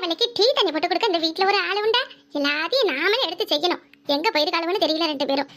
அவனுக்கு டீ தண்ணி போட்டு கொடுக்க இந்த வீட்டில் ஒரு ஆள் உண்டா எல்லாத்தையும் நாமளே எடுத்து செய்யணும் எங்க போயிருக்காளவனு தெரியல ரெண்டு பேரும்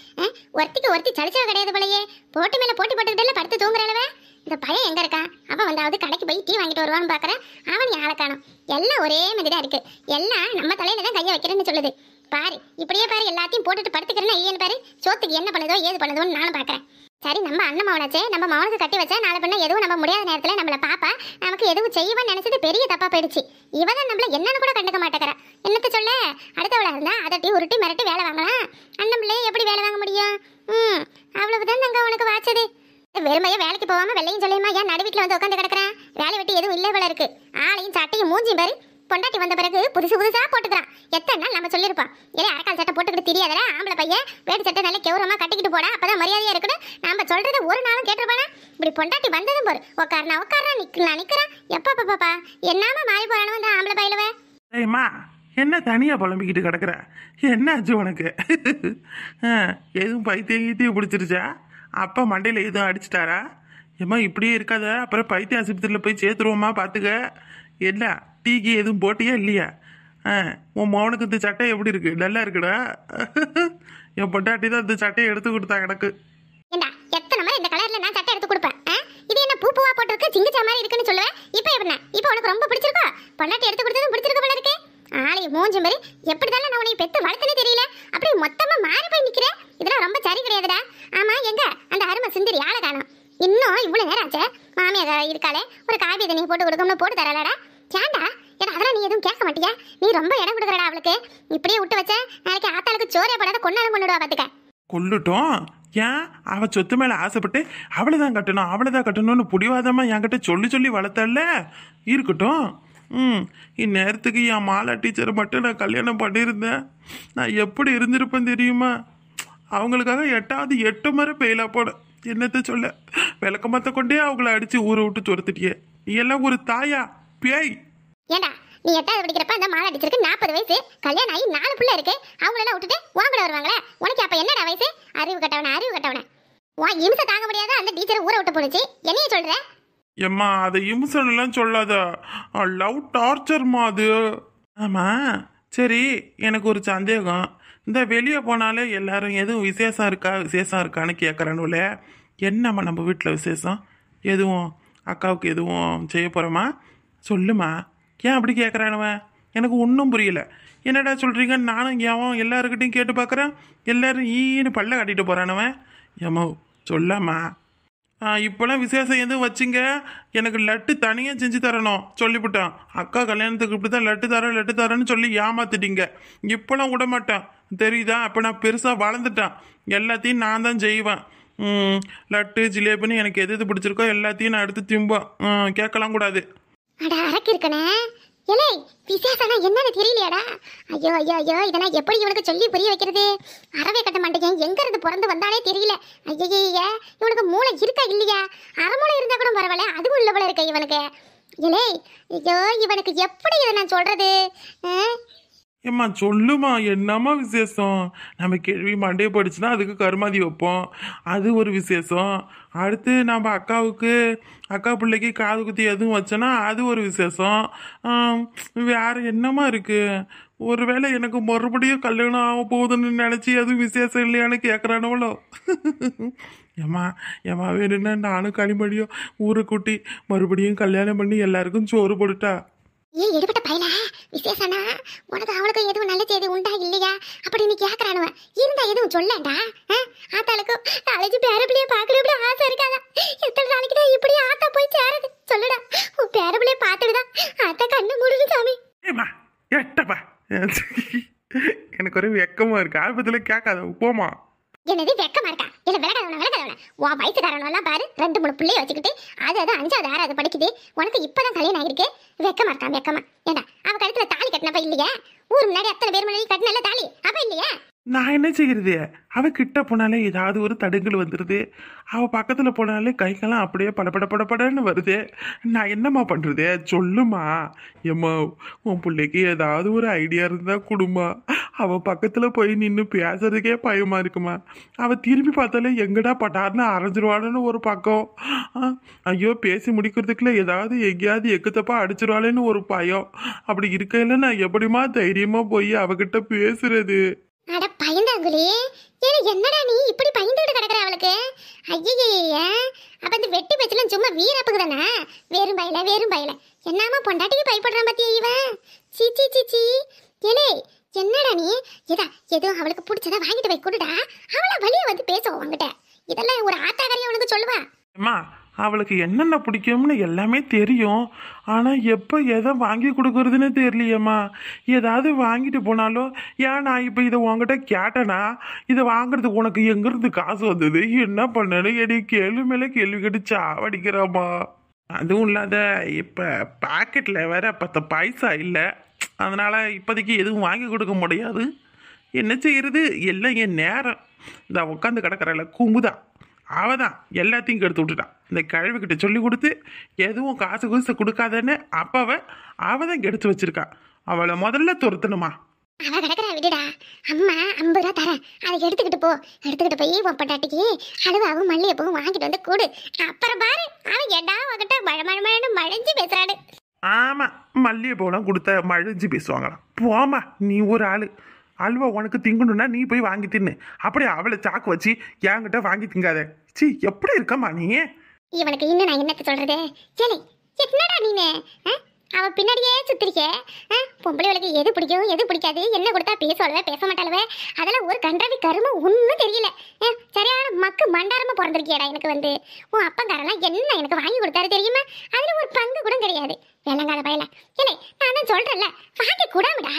ஒருத்திக்கு ஒருத்தி சளிச்சவ கிடையாது போலயே போட்டு மேல போட்டு போட்டுக்கிட்ட படுத்து தூங்குற அளவு இந்த பையன் எங்க இருக்கான் அவன் வந்தாவது கடைக்கு போய் டீ வாங்கிட்டு வருவான்னு பாக்குறேன் அவன் ஆளை காணும் எல்லாம் ஒரே மாதிரி தான் இருக்கு எல்லாம் நம்ம தலையில தான் கையை வைக்கிறேன்னு சொல்லுது பாரு இப்படியே பாரு எல்லாத்தையும் போட்டுட்டு படுத்துக்கிறேன்னா ஐயன் பாரு சோத்துக்கு என்ன பண்ணுதோ ஏது பண்ணதோன்னு நானும் பாக்குறேன் சரி நம்ம அண்ணன் மவனாச்சே நம்ம மவனுக்கு கட்டி வச்சா நாளை பண்ண எதுவும் நம்ம முடியாத நேரத்தில் நம்மளை பாப்பா நமக்கு எதுவும் செய்வான்னு நினைச்சது பெரிய தப்பா போயிடுச்சு இவன் நம்மள என்னன்னு கூட கண்டுக்க மாட்டேங்கிறா என்னத்த சொல்ல அடுத்த அடுத்தவளாக இருந்தா அதட்டி உருட்டி மிரட்டி வேலை வாங்கலாம் அந்த பிள்ளைய எப்படி வேலை வாங்க முடியும் ம் அவ்வளவுதான் தங்க உனக்கு வாச்சது வெறுமையா வேலைக்கு போகாம வெள்ளையும் சொல்லியுமா ஏன் நடு வீட்டில் வந்து உட்காந்து கிடக்குறேன் வேலை வெட்டி எதுவும் இல்லை போல இருக்கு ஆளையும் சட்டையும் மூஞ்சியும் பாரு பொண்டாட்டி வந்த பிறகு புதுசு புதுசாக போட்டுக்கிறான் எத்தனை நாள் நம்ம சொல்லியிருப்பான் ஏன் அரக்கால் சட்டை போட்டுக்கிட்டு தெரியாதடா ஆம்பளை பையன் வேட்டு சட்டை நல்லா கெவுரமாக கட்டிக்கிட்டு போடா அப்போ தான் மரியாதையாக இருக்குன்னு நம்ம சொல்கிறது ஒரு நாளும் கேட்டிருப்பானா இப்படி பொண்டாட்டி வந்ததும் போர் உட்காரனா உட்காரா நிற்கலாம் நிற்கிறா எப்பா பாப்பா என்னாம மாறி போகிறானு வந்து ஆம்பளை பையிலவே ஏம்மா என்ன தனியாக புலம்பிக்கிட்டு கிடக்குற என்ன ஆச்சு உனக்கு எதுவும் பைத்தியம் கீத்தியம் பிடிச்சிருச்சா அப்போ மண்டையில் எதுவும் அடிச்சிட்டாரா ஏமா இப்படியே இருக்காத அப்புறம் பைத்திய ஆஸ்பத்திரியில் போய் சேர்த்துருவோமா பார்த்துக்க என்ன டீக்கு எதுவும் போட்டியா இல்லையா ஆ உன் மௌனுக்கு இந்த சட்டை எப்படி இருக்கு நல்லா இருக்குடா என் பொட்டாட்டி தான் இந்த சட்டையை எடுத்து கொடுத்தா எனக்கு ஏண்டா எத்தனை மாதிரி இந்த கலர்ல நான் சட்டை எடுத்து கொடுப்பேன் இது என்ன பூ பூவா போட்டிருக்கு சிங்கிச்சா மாதிரி இருக்குன்னு சொல்லுவேன் இப்போ எப்படி இப்போ உனக்கு ரொம்ப பிடிச்சிருக்கா பொண்டாட்டி எடுத்து கொடுத்ததும் பிடிச்சிருக்க போல இருக்கு ஆளை மூஞ்சி மாதிரி எப்படி தானே நான் உனக்கு பெத்து வளர்த்தனே தெரியல அப்படியே மொத்தமா மாறி போய் நிக்கிறேன் இதெல்லாம் ரொம்ப சரி கிடையாதுடா ஆமா எங்க அந்த அருமை சிந்திரி ஆளை காணும் இன்னும் இவ்வளோ நேரம் ஆச்சு மாமியா இருக்காளே ஒரு காபி தண்ணி போட்டு கொடுக்கணும்னு போட்டு தரலடா ஏண்டா ஏன்னா அதெல்லாம் நீ எதுவும் கேட்க மாட்டியா நீ ரொம்ப இடம் கொடுக்குறடா அவளுக்கு இப்படியே விட்டு வச்ச நாளைக்கு ஆத்தாளுக்கு சோரே படாத கொண்டாலும் கொண்டுடுவா பார்த்துக்க கொண்டுட்டோம் ஏன் அவ சொத்து மேல ஆசைப்பட்டு அவளை தான் கட்டணும் அவளை தான் கட்டணும்னு புடிவாதமா என்கிட்ட சொல்லி சொல்லி வளர்த்தல இருக்கட்டும் ம் இந்நேரத்துக்கு என் மாலா டீச்சர் மட்டும் நான் கல்யாணம் பண்ணியிருந்தேன் நான் எப்படி இருந்திருப்பேன் தெரியுமா அவங்களுக்காக எட்டாவது எட்டு முறை பெயிலாக போனேன் என்னத்த சொல்ல விளக்கமத்த கொண்டே அவங்கள அடித்து ஊரை விட்டு துரத்துட்டியே நீ எல்லாம் ஒரு தாயா பேய் ஏண்டா நீ எட்டாவது படிக்கிறப்ப அந்த மாலை அடிச்சிருக்கு நாற்பது வயசு கல்யாணம் ஆகி நாலு பிள்ளை இருக்கு அவங்களெல்லாம் விட்டுட்டு உன் கூட வருவாங்களே உனக்கு அப்போ என்னடா வயசு அறிவு கட்டவன அறிவு கட்டவன வா இம்சை தாங்க முடியாத அந்த டீச்சர் ஊரை விட்டு போனுச்சு என்னைய சொல்ற எம்மா அதை இம்சன்லாம் சொல்லாத லவ் டார்ச்சர்மா அது ஆமாம் சரி எனக்கு ஒரு சந்தேகம் இந்த வெளியே போனாலே எல்லாரும் எதுவும் விசேஷம் இருக்கா விசேஷம் இருக்கான்னு கேட்குறானுல என்னம்மா நம்ம வீட்டில் விசேஷம் எதுவும் அக்காவுக்கு எதுவும் செய்ய போகிறோமா சொல்லுமா ஏன் அப்படி கேட்குறானவன் எனக்கு ஒன்றும் புரியல என்னடா சொல்கிறீங்க நானும் ஏன் எல்லாருக்கிட்டையும் கேட்டு பார்க்குறேன் எல்லோரும் ஈன்னு பல்ல காட்டிகிட்டு போகிறானுவன் ஏமோ சொல்லாமா இப்போலாம் விசேஷம் எதுவும் வச்சுங்க எனக்கு லட்டு தனியாக செஞ்சு தரணும் சொல்லிவிட்டான் அக்கா கல்யாணத்துக்கு இப்படி தான் லட்டு தரேன் லட்டு தரேன்னு சொல்லி ஏமாத்திட்டீங்க இப்போலாம் விட மாட்டான் தெரியுதா அப்போ நான் பெருசாக வளர்ந்துட்டேன் எல்லாத்தையும் நான் தான் செய்வேன் லட்டு ஜிலேபின்னு எனக்கு எது எது பிடிச்சிருக்கோ எல்லாத்தையும் நான் எடுத்து திம்போம் கேட்கலாம் கூடாது அடா அரக்கு இருக்கனே ஏலே விசேஷம்னா என்னன்னு தெரியலையாடா ஐயோ ஐயோ ஐயோ இதெல்லாம் எப்படி இவனுக்கு சொல்லி புரிய வைக்கிறது அறவே கட்ட மாட்டேன் எங்க இருந்து பிறந்து வந்தாலே தெரியல ஐயய்ய இவனுக்கு மூளை இருக்கா இல்லையா அரைமூளை இருந்தா கூட பரவாயில்ல அதுவும் இல்லை போல இருக்க இவனுக்கு ஏலே ஐயோ இவனுக்கு எப்படி இதை நான் சொல்றது ஏம்மா சொல்லுமா என்னம்மா விசேஷம் நம்ம கேள்வி மண்டே படிச்சுன்னா அதுக்கு கருமாதி வைப்போம் அது ஒரு விசேஷம் அடுத்து நம்ம அக்காவுக்கு அக்கா பிள்ளைக்கு காது குத்தி எதுவும் வச்சோன்னா அது ஒரு விசேஷம் வேறு என்னம்மா இருக்குது ஒருவேளை எனக்கு மறுபடியும் கல்யாணம் ஆக போகுதுன்னு நினச்சி எதுவும் விசேஷம் இல்லையான்னு கேட்குறானவளோ ஏமா ஏமா வேணும்னா நானும் களிமடியும் ஊரை கூட்டி மறுபடியும் கல்யாணம் பண்ணி எல்லாருக்கும் சோறு போட்டுட்டா விசேஷனா உனக்கு அவளுக்கு எதுவும் நல்ல செய்தி உண்டா இல்லையா அப்படின்னு கேட்கறானுவ இருந்தா எதுவும் சொல்லண்டா ஆத்தாளுக்கு காலேஜ் பேரப்பிள்ளைய பாக்கணும்னு ஆசை இருக்காதா எத்தனை நாளைக்கு தான் இப்படி ஆத்தா போய் சேரது சொல்லுடா உன் பேரப்பிள்ளைய பார்த்துடுதா ஆத்தா கண்ணு மூடுது சாமி எனக்கு ஒரு வெக்கமா இருக்கு ஆபத்துல கேட்காத போமா என்னது வெக்கமா இருக்கா இல்ல விலகாதவன விலகாதவன உன் காரணம் எல்லாம் பாரு ரெண்டு மூணு பிள்ளைய வச்சுக்கிட்டு அது அது அஞ்சாவது ஆறாவது படிக்குது உனக்கு இப்பதான் கல்யாணம் ஆகிருக்கு வெக்கமா இருக்கான் வெக்கமா ஏன்னா அவன் கழுத்துல தாலி கட்டினப்ப இல்லையா ஊர் முன்னாடி அத்தனை பேர் முன்னாடி கட்டினல தாலி அப்ப இல்லையா நான் என்ன செய்கிறது அவ கிட்ட போனாலே ஏதாவது ஒரு தடுங்கள் வந்துடுது அவள் பக்கத்தில் போனாலே கைக்கெல்லாம் அப்படியே படபட படப்படன்னு வருது நான் என்னம்மா பண்ணுறது சொல்லுமா எம்மா உன் பிள்ளைக்கு ஏதாவது ஒரு ஐடியா இருந்தால் கொடுமா அவள் பக்கத்தில் போய் நின்று பேசுறதுக்கே பயமாக இருக்குமா அவள் திரும்பி பார்த்தாலே எங்கடா பட்டார்னு அரைஞ்சிருவாளன்னு ஒரு பக்கம் ஐயோ பேசி முடிக்கிறதுக்குள்ள ஏதாவது எங்கேயாவது தப்பா அடிச்சிருவாளேன்னு ஒரு பயம் அப்படி இருக்கையில் நான் எப்படிமா தைரியமாக போய் அவகிட்ட பேசுறது அட பயந்தாங்குழி ஏன்னா என்னடா நீ இப்படி பயந்துட்டு கிடக்குற அவளுக்கு ஐயய்ய அப்ப இந்த வெட்டி பச்சலும் சும்மா வீரப்புக்கு தானே வேறும் பயல வேறும் பயல என்னாம பொண்டாட்டிக்கு பயப்படுறான் பத்தியா இவன் சி சி சி சி ஏலே என்னடா நீ இதா எதுவும் அவளுக்கு பிடிச்சதா வாங்கிட்டு போய் கொடுடா அவளை வழியை வந்து பேசுவோம் உங்ககிட்ட இதெல்லாம் ஒரு ஆத்தாக்கறையை உனக்கு சொல்லுவா அவளுக்கு என்னென்ன பிடிக்கும்னு எல்லாமே தெரியும் ஆனால் எப்போ எதை வாங்கி கொடுக்குறதுன்னு தெரியலையம்மா ஏதாவது வாங்கிட்டு போனாலும் ஏன் நான் இப்போ இதை உங்ககிட்ட கேட்டனா இதை வாங்குறதுக்கு உனக்கு எங்கேருந்து காசு வந்தது என்ன பண்ணனு எடி கேள்வி மேலே கேள்வி கேட்டு சாவடிக்கிறாம்மா அதுவும் இல்லாத இப்போ பாக்கெட்டில் வேற பத்து பைசா இல்லை அதனால் இப்போதைக்கு எதுவும் வாங்கி கொடுக்க முடியாது என்ன செய்கிறது எல்லாம் என் நேரம் இந்த உட்காந்து கிடக்கிறல கும்புதான் அவள் தான் எல்லாத்தையும் கெடுத்து விட்டுட்டான் இந்த கிழவிக்கிட்ட சொல்லி கொடுத்து எதுவும் காசு குசு கொடுக்காதன்னு அப்பாவை அவள் தான் கெடுத்து வச்சிருக்கா அவளை முதல்ல துரத்தணுமா அம்மா எடுத்துக்கிட்டு போ எடுத்துக்கிட்டு போய் கூடு அப்புறம் பாரு ஆமாம் போமா நீ ஒரு ஆள் அல்வா உனக்கு திங்கணும்னா நீ போய் வாங்கி தின்னு அப்படி அவளை சாக்கு வச்சு என்கிட்ட வாங்கி திங்காத சி எப்படி இருக்கமா நீ இவனுக்கு இன்னும் நான் என்னத்த சொல்றது சரி என்னடா நீனு அவ பின்னாடியே சுத்திருக்க பொம்பளைகளுக்கு எது பிடிக்கும் எது பிடிக்காது என்ன கொடுத்தா பேசுவாளுவ பேச மாட்டாளுவ அதெல்லாம் ஒரு கன்றவி கரும ஒன்றும் தெரியல சரியான மக்கு மண்டாரமா பிறந்திருக்கியாடா எனக்கு வந்து உன் அப்பங்காரெல்லாம் என்ன எனக்கு வாங்கி கொடுத்தாரு தெரியுமா அதில் ஒரு பங்கு கூட கிடையாது வெள்ளங்கால பயல இல்லை நான் தான் சொல்கிறேன்ல வாங்கி கூடாமடா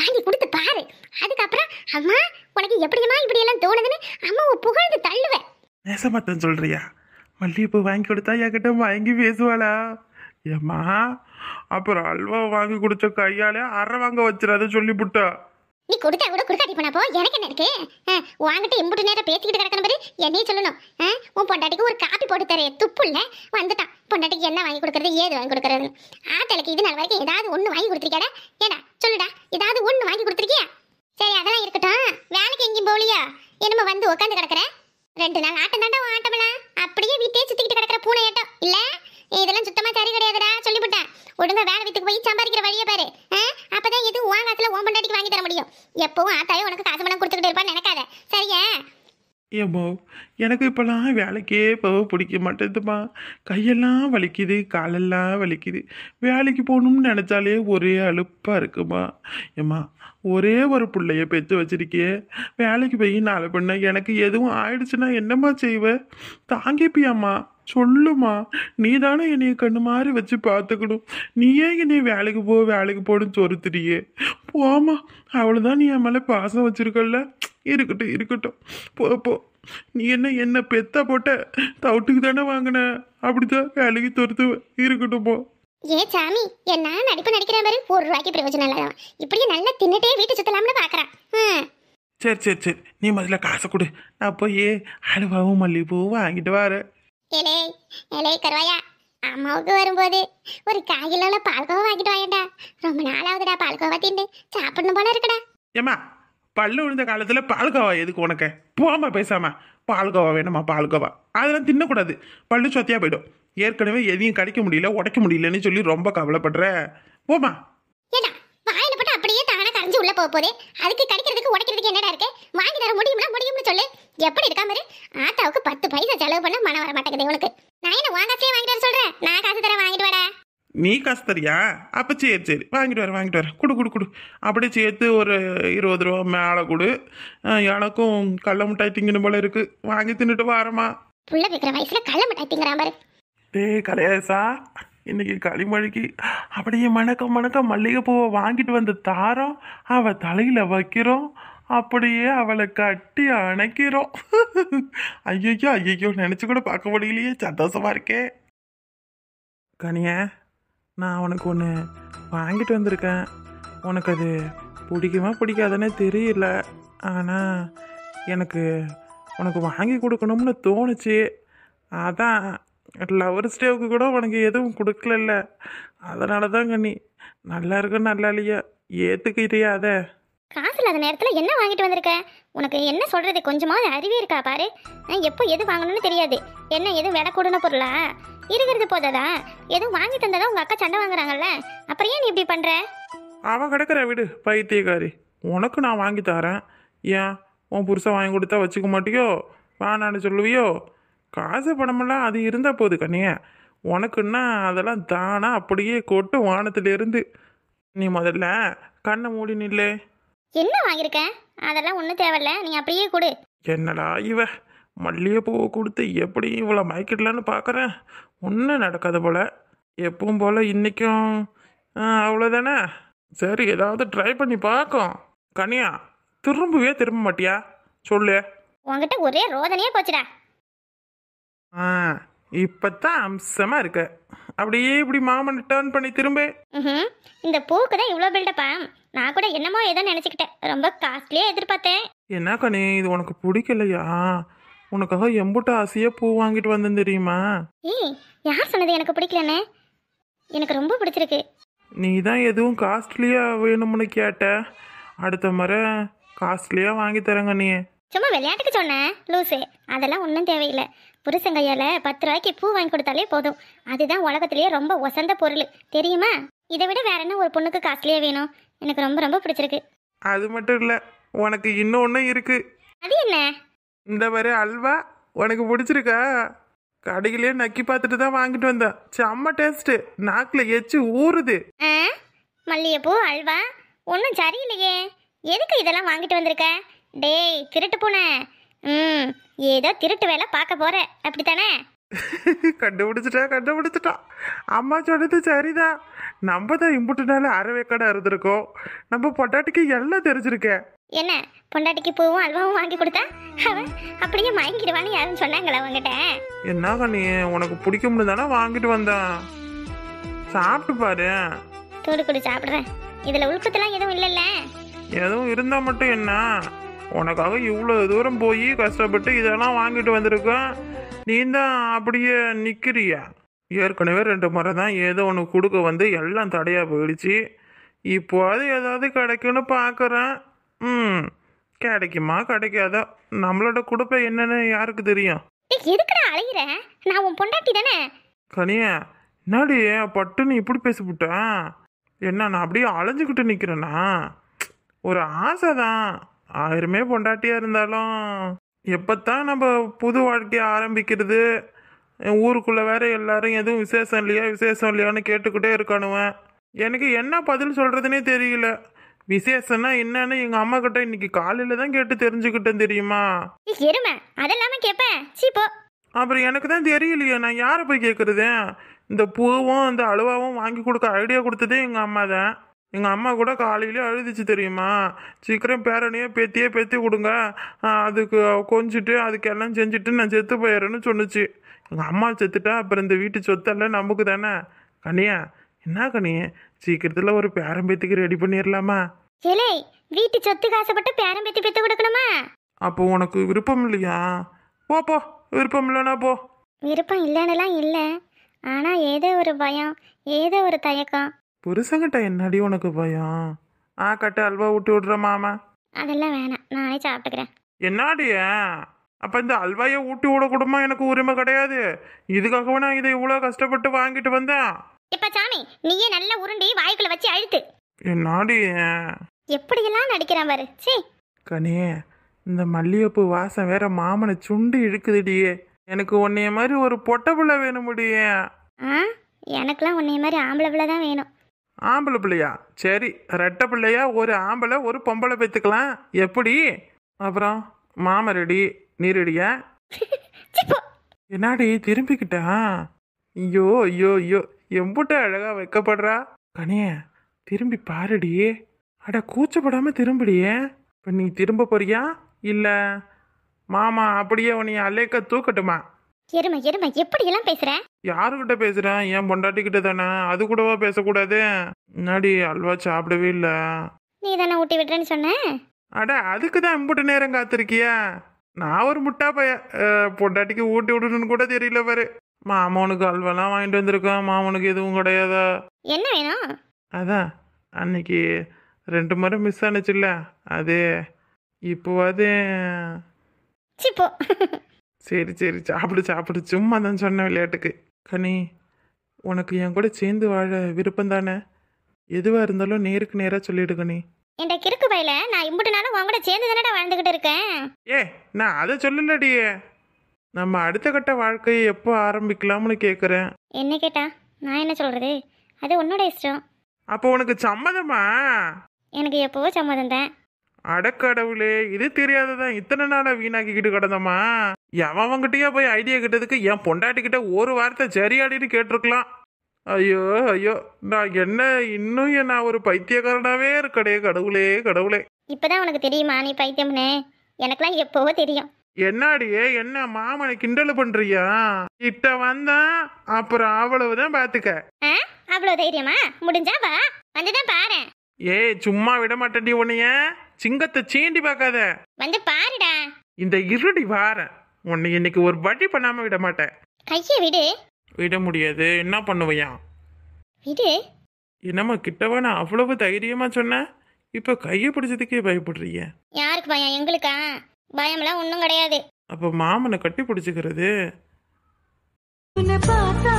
வாங்கி கொடுத்து பாரு அதுக்கப்புறம் அம்மா உனக்கு எப்படிமா இப்படி எல்லாம் தோணுதுன்னு அம்மாவை புகழ்ந்து தள்ளுவேன் நேசமாத்தான் சொல்கிறியா மல்லிகைப்பூ வாங்கி கொடுத்தா என்கிட்ட வாங்கி பேசுவாளா ஏம்மா அப்புறம் அல்வா வாங்கி கொடுத்த கையாலே அரை வாங்க வச்சிடாத புட்டா நீ கொடுத்தா கூட கொடுக்காட்டி போனா போ எனக்கு என்ன இருக்கு வாங்கிட்டு இம்புட்டு நேரம் பேசிக்கிட்டு கிடக்கணும் பாரு என்னையும் சொல்லணும் ஆ உன் பொண்டாட்டிக்கு ஒரு காப்பி போட்டு தரேன் துப்புல்ல வந்துட்டான் பொண்டாட்டிக்கு என்ன வாங்கி கொடுக்குறது ஏது வாங்கி கொடுக்குறது ஆத்தலைக்கு இது நாள் வரைக்கும் ஏதாவது ஒன்று வாங்கி கொடுத்துருக்கேடா ஏடா சொல்லுடா ஏதாவது ஒன்று வாங்கி கொடுத்துருக்கியா சரி அதெல்லாம் இருக்கட்டும் வேலைக்கு எங்கேயும் போகலையா என்னமோ வந்து உட்காந்து கிடக்குற ரெண்டு நாள் ஆட்டம் தாண்டா ஆட்டமெல்லாம் அப்படியே வீட்டே சுத்திக்கிட்டு கிடக்குற பூனை ஏட்டம் இல்லை இதெல்லாம் சுத்தமாக சரி கிடையாதுடா சொல்லிவிட்டேன் ஒழுங்கா வேலை வீட்டுக்கு போய் சம்பாதிக்கிற வழியை பாரு அப்பதான் எதுவும் உன் காசுல ஓம்பண்டாட்டிக்கு வாங்கி தர முடியும் எப்பவும் ஆத்தாயும் உனக்கு காசு பணம் கொடுத்துக்கிட்டு இருப்பான்னு நினைக்காத சரியா ஏமோ எனக்கு இப்போல்லாம் வேலைக்கே போக பிடிக்க மாட்டேதுமா கையெல்லாம் வலிக்குது காலெல்லாம் வலிக்குது வேலைக்கு போகணும்னு நினச்சாலே ஒரே அழுப்பாக இருக்குமா ஏம்மா ஒரே ஒரு பிள்ளைய பெற்று வச்சிருக்கியே வேலைக்கு போய் நாலு பண்ண எனக்கு எதுவும் ஆயிடுச்சுன்னா என்னம்மா செய்வ தாங்கிப்பியாம்மா சொல்லுமா நீ தானே என்னைய கண்ணு மாதிரி வச்சு பார்த்துக்கணும் நீயே என்னைய வேலைக்கு போ வேலைக்கு போன்னு சொருத்துறியே போமா அவ்வளோதான் நீ என் மேலே பாசம் வச்சுருக்கல இருக்கட்டும் இருக்கட்டும் போ போ நீ என்ன என்ன பெத்த போட்ட தவிட்டுக்கு தானே வாங்கின அப்படிதான் வேலைக்கு துரத்து இருக்கட்டும் போ ஏ சாமி என்ன நடிப்பு நடிக்கிறேன் பாரு ஒரு ரூபாய்க்கு பிரயோஜனம் இல்லை இப்படியே நல்லா தின்னுட்டே வீட்டு சுத்தலாம்னு பார்க்குறான் சரி சரி சரி நீ முதல்ல காசு கொடு நான் போய் அழுவாவும் மல்லிகைப்பூவும் வாங்கிட்டு வரேன் ஏலே ஏலே கருவாயா அம்மாவுக்கு வரும்போது ஒரு உள்ள பால்கோவா வாங்கிட்டு வாயேண்டா ரொம்ப நாளாவதுடா பால்கோவா தின்னு சாப்பிடணும் போல இருக்கடா ஏமா பல்லு விழுந்த காலத்தில் பால்கோவா எதுக்கு உனக்கு போமா பேசாம பால்கோவா வேணுமா பால்கோவா அதெல்லாம் தின்னக்கூடாது பல்லு சொத்தியாக போயிடும் ஏற்கனவே எதையும் கடிக்க முடியல உடைக்க முடியலன்னு சொல்லி ரொம்ப கவலைப்படுற போமா வாயில போட்டு அப்படியே தானா கரைஞ்சு உள்ள போக போதே அதுக்கு கடிக்கிறதுக்கு உடைக்கிறதுக்கு என்னடா இருக்கு வாங்கி தர முடியும்னா முடியும்னு சொல்லு எப்படி இருக்கா மாதிரி ஆத்தாவுக்கு பத்து பைசா செலவு பண்ண மனம் வர மாட்டேங்குது உனக்கு நான் என்ன வாங்காசே வாங்கிட்டு சொல்றேன் நான் காசு தர வாங்கிட்டு வரேன் நீ காசு தரியா அப்போ சரி சரி வாங்கிட்டு வரேன் வாங்கிட்டு வரேன் கொடு கொடு கொடு அப்படியே சேர்த்து ஒரு இருபது ரூபா மேலே கொடு எனக்கும் கடல மிட்டாய் திங்கணும் போல இருக்கு வாங்கி தின்னுட்டு வாரமா புள்ள வைக்கிற வயசுல மிட்டாய் திங்கிறான் டேய் இன்னைக்கு களிமொழிக்கு அப்படியே மணக்க மணக்க மல்லிகைப்பூவை வாங்கிட்டு வந்து தாரோம் அவள் தலையில் வைக்கிறோம் அப்படியே அவளை கட்டி அணைக்கிறோம் ஐயோ ஐயோ நினச்சி கூட பார்க்க முடியலையே சந்தோஷமாக இருக்கே கனியா நான் உனக்கு ஒன்று வாங்கிட்டு வந்திருக்கேன் உனக்கு அது பிடிக்குமா பிடிக்காதுன்னே தெரியல ஆனால் எனக்கு உனக்கு வாங்கி கொடுக்கணும்னு தோணுச்சு அதான் லவர் ஸ்டேவுக்கு கூட உனக்கு எதுவும் கொடுக்கல அதனால தான் கண்ணி நல்லா இருக்கும் நல்லா இல்லையா ஏற்றுக்கிறியா அதை காசு இல்லாத நேரத்தில் என்ன வாங்கிட்டு வந்திருக்க உனக்கு என்ன சொல்கிறது கொஞ்சமாவது அறிவே இருக்கா பாரு எப்போ எது வாங்கணும்னு தெரியாது என்ன எது விடக்கூடன பொருளா இருக்கிறது போதாதா எதுவும் வாங்கி தந்ததா உங்க அக்கா சண்டை வாங்குறாங்கல்ல அப்புறம் ஏன் நீ இப்படி பண்ற அவ கிடக்குற விடு பைத்தியக்காரி உனக்கு நான் வாங்கி தரேன் ஏன் உன் புருஷன் வாங்கி கொடுத்தா வச்சுக்க மாட்டியோ வேணான்னு சொல்லுவியோ காசு பணமெல்லாம் அது இருந்தால் போது கண்ணிய உனக்குன்னா அதெல்லாம் தானா அப்படியே கொட்டு வானத்திலிருந்து நீ முதல்ல கண்ணை மூடி நில்லு என்ன வாங்கியிருக்க அதெல்லாம் ஒன்றும் தேவையில்ல நீ அப்படியே கொடு என்னடா இவ மல்லிகைப்பூவை கொடுத்து எப்படி இவ்வளோ மயக்கிடலான்னு பார்க்குறேன் ஒன்றும் நடக்காது போல் எப்பவும் போல் இன்றைக்கும் அவ்வளோதானே சரி ஏதாவது ட்ரை பண்ணி பார்க்கும் கனியா திரும்பவே திரும்ப மாட்டியா சொல்லு உங்ககிட்ட ஒரே ரோதனையே போச்சுடா ஆ இப்பத்தான் அம்சமா இருக்க அப்படியே இப்படி மாமன் டர்ன் பண்ணி திரும்ப இந்த பூக்கு தான் இவ்வளோ பில்டப்பா நான் கூட என்னமோ ஏதோ நினச்சிக்கிட்டேன் ரொம்ப காஸ்ட்லியாக எதிர்பார்த்தேன் என்ன கனி இது உனக்கு பிடிக்கலையா உனக்காக எம்புட்ட ஆசையா பூ வாங்கிட்டு வந்தேன் தெரியுமா ஏய் யார் சொன்னது எனக்கு பிடிக்கலன்னு எனக்கு ரொம்ப பிடிச்சிருக்கு நீ தான் எதுவும் காஸ்ட்லியாக வேணும்னு கேட்ட அடுத்த முறை காஸ்ட்லியாக வாங்கி தரங்க நீ சும்மா விளையாட்டுக்கு சொன்னேன் லூசு அதெல்லாம் ஒன்றும் தேவையில்லை புருஷன் கையால் பத்து ரூபாய்க்கு பூ வாங்கி கொடுத்தாலே போதும் அதுதான் உலகத்திலேயே ரொம்ப ஒசந்த பொருள் தெரியுமா இதை விட வேற என்ன ஒரு பொண்ணுக்கு காஸ்ட்லியாக வேணும் எனக்கு ரொம்ப ரொம்ப பிடிச்சிருக்கு அது மட்டும் இல்லை உனக்கு இன்னொன்று இருக்குது அது என்ன இந்த வரை அல்வா உனக்கு பிடிச்சிருக்கா கடையிலே நக்கி பார்த்துட்டு தான் வாங்கிட்டு வந்தேன் செம்ம டேஸ்ட்டு நாக்கில் எச்சு ஊறுது ஆ மல்லிகைப்பூ அல்வா ஒன்றும் சரியில்லையே எதுக்கு இதெல்லாம் வாங்கிட்டு வந்திருக்க டேய் திருட்டு பூனை ம் ஏதோ திருட்டு வேலை பார்க்க போற அப்படித்தானே கண்டுபிடிச்சிட்டா கண்டுபிடிச்சிட்டா அம்மா சொன்னது சரிதான் நம்ம தான் இம்புட்டுனால அறவேக்கடை இருந்திருக்கோம் நம்ம பொட்டாட்டிக்கு எல்லாம் தெரிஞ்சிருக்கேன் என்ன பொண்டாட்டிக்கு பூவும் அல்வாவும் வாங்கி கொடுத்தா அவ அப்படியே மயங்கிடுவான்னு யாரும் சொன்னாங்களா உங்ககிட்ட என்ன பண்ணி உனக்கு பிடிக்க முடியதானே வாங்கிட்டு வந்தேன் சாப்பிட்டு பாரு தூடு குடி சாப்பிடுறேன் இதுல உழுப்பத்தெல்லாம் எதுவும் இல்லைல்ல எதுவும் இருந்தா மட்டும் என்ன உனக்காக இவ்வளோ தூரம் போய் கஷ்டப்பட்டு இதெல்லாம் வாங்கிட்டு வந்திருக்கேன் நீ தான் அப்படியே நிற்கிறியா ஏற்கனவே ரெண்டு முறை தான் ஏதோ ஒன்று கொடுக்க வந்து எல்லாம் தடையாக போயிடுச்சு இப்போது ஏதாவது கிடைக்குன்னு பார்க்குறேன் ம் கிடைக்குமா கிடைக்காதா நம்மளோட குடுப்பை என்னன்னு யாருக்கு தெரியும் எதுக்குடா அலையிற நான் உன் பொண்டாட்டி தானே கனியா என்னடி பட்டுன்னு இப்படி பேசிவிட்டேன் என்ன நான் அப்படியே அலைஞ்சுக்கிட்டு நிற்கிறேன்னா ஒரு ஆசை தான் ஆயிரமே பொண்டாட்டியாக இருந்தாலும் எப்போத்தான் நம்ம புது வாழ்க்கையை ஆரம்பிக்கிறது என் ஊருக்குள்ளே வேற எல்லாரும் எதுவும் விசேஷம் இல்லையா விசேஷம் இல்லையான்னு கேட்டுக்கிட்டே இருக்கானுவேன் எனக்கு என்ன பதில் சொல்கிறதுனே தெரியல விசேஷம்னா என்னன்னு எங்க அம்மா கிட்ட இன்னைக்கு காலையில தான் கேட்டு தெரிஞ்சுக்கிட்டேன் தெரியுமா எருமை அதெல்லாம கேட்பேன் சீப்போ அப்புறம் எனக்கு தான் தெரியலையே நான் யாரை போய் கேட்குறது இந்த பூவும் இந்த அழுவாவும் வாங்கி கொடுக்க ஐடியா கொடுத்ததே எங்கள் அம்மா தான் எங்கள் அம்மா கூட காலையிலே அழுதுச்சு தெரியுமா சீக்கிரம் பேரனையே பேத்தியே பேத்தி கொடுங்க அதுக்கு கொஞ்சிட்டு அதுக்கெல்லாம் செஞ்சுட்டு நான் செத்து போயிடுறேன்னு சொன்னுச்சு எங்கள் அம்மா செத்துட்டா அப்புறம் இந்த வீட்டு சொத்தெல்லாம் நமக்கு தானே கனியா என்ன கணி சீக்கிரத்தில் ஒரு பேரம்பேத்துக்கு ரெடி பண்ணிடலாமா ஏலே வீட்டு சொத்து காசப்பட்டு பேரம்பேத்தி பெத்து கொடுக்கணுமா அப்போ உனக்கு விருப்பம் இல்லையா போ போ விருப்பம் இல்லைனா போ விருப்பம் இல்லைன்னுலாம் இல்லை ஆனால் ஏதோ ஒரு பயம் ஏதோ ஒரு தயக்கம் புருஷங்கிட்ட என்னடி உனக்கு பயம் ஆ கட்டு அல்வா விட்டு விடுற மாமா அதெல்லாம் வேணாம் நானே சாப்பிட்டுக்கிறேன் என்னாடிய அப்போ இந்த அல்வாயை ஊட்டி விடக்கூடுமா எனக்கு உரிமை கிடையாது இதுக்காகவே நான் இதை இவ்வளோ கஷ்டப்பட்டு வாங்கிட்டு வந்தேன் இப்ப சாமி நீயே நல்ல உருண்டி வாய்க்குள்ள வச்சு அழுத்து என் நாடி எப்படியெல்லாம் நடிக்கிறான் பாரு சே கனியே இந்த மல்லிகைப்பூ வாசம் வேற மாமனை சுண்டு இழுக்குதுடியே எனக்கு உன்னைய மாதிரி ஒரு பொட்டை பிள்ளை வேணும் முடியே ஆ எனக்கெல்லாம் உன்னைய மாதிரி ஆம்பளை பிள்ளை தான் வேணும் ஆம்பளை பிள்ளையா சரி ரெட்டை பிள்ளையா ஒரு ஆம்பளை ஒரு பொம்பளை பெற்றுக்கலாம் எப்படி அப்புறம் மாமரடி ரெடி என்னாடி திரும்பிக்கிட்டா ஐயோ ஐயோ ஐயோ எம்புட்ட அழகா வைக்கப்படுறா கணைய திரும்பி பாருடி அட கூச்சப்படாம திரும்பிடியே இப்போ நீ திரும்ப போறியா இல்லை மாமா அப்படியே உன்னைய அலைக்க தூக்கட்டுமா எருமை எருமை எப்படி எல்லாம் பேசுற யாருகிட்ட பேசுறேன் என் பொண்டாட்டி கிட்ட தானே அது கூடவா பேசக்கூடாது முன்னாடி அல்வா சாப்பிடவே இல்ல நீ தானே ஊட்டி விடுறேன்னு சொன்ன அட அதுக்கு தான் இம்புட்டு நேரம் காத்திருக்கியா நான் ஒரு முட்டா பைய பொண்டாட்டிக்கு ஊட்டி விடணும்னு கூட தெரியல பாரு மாமனுக்கு அல்வெல்லாம் வாங்கிட்டு வந்திருக்கேன் மாமனுக்கு எதுவும் கிடையாதா என்ன வேணும் அதான் அன்னைக்கு ரெண்டு முறை மிஸ் ஆனிச்சுல்ல அது இப்போவாது சிப்போ சரி சரி சாப்பிடு சாப்பிடு சும்மா தான் சொன்ன விளையாட்டுக்கு கனி உனக்கு என் கூட சேர்ந்து வாழ விருப்பம் தானே எதுவாக இருந்தாலும் நேருக்கு நேராக சொல்லிடு கனி என்கிட்ட கிறுக்கு பயில நான் இம்புட்டுனாலும் உன் கூட சேர்ந்து தானே வாழ்ந்துகிட்டு இருக்கேன் ஏ நான் அதை சொல்லலடியே நம்ம அடுத்த கட்ட வாழ்க்கையை எப்போ ஆரம்பிக்கலாம்னு கேட்குறேன் என்ன கேட்டா நான் என்ன சொல்றது அது உன்னோட இஷ்டம் அப்போ உனக்கு சம்மதமா எனக்கு எப்பவோ சம்மதம் தான் அடக்கடவுளே இது தெரியாததான் இத்தனை நாளா வீணாக்கிக்கிட்டு கிடந்தமா எவன்கிட்டயே போய் ஐடியா கிட்டதுக்கு என் பொண்டாட்டிக்கிட்ட ஒரு வார்த்தை சரியாடின்னு கேட்டிருக்கலாம் ஐயோ ஐயோ நான் என்ன இன்னும் என்ன ஒரு பைத்தியக்காரனாவே இருக்கடே கடவுளே கடவுளே இப்பதான் உனக்கு தெரியுமா நீ பைத்தியம்னு எனக்கெல்லாம் எப்பவோ தெரியும் என்னாடியே என்ன மாமனை கிண்டல் பண்றியா கிட்ட வந்தான் அப்புறம் அவ்வளவுதான் பாத்துக்க அவ்வளவு தைரியமா முடிஞ்சா வா வந்துதான் பாரு ஏய் சும்மா விட மாட்டேடி உன்னைய சிங்கத்தை சீண்டி பார்க்காத வந்து பாருடா இந்த இருடி வாரேன் உன்னை இன்னைக்கு ஒரு வழி பண்ணாம விட மாட்டேன் கைய விடு விட முடியாது என்ன பண்ணுவையா விடு என்னம்மா கிட்டவா நான் அவ்வளவு தைரியமா சொன்னேன் இப்ப கைய பிடிச்சதுக்கே பயப்படுறீங்க யாருக்கு பயம் எங்களுக்கா பயம்லாம் ஒன்றும் கிடையாது அப்ப மாமனை கட்டி பிடிச்சிக்கிறது பார்த்தா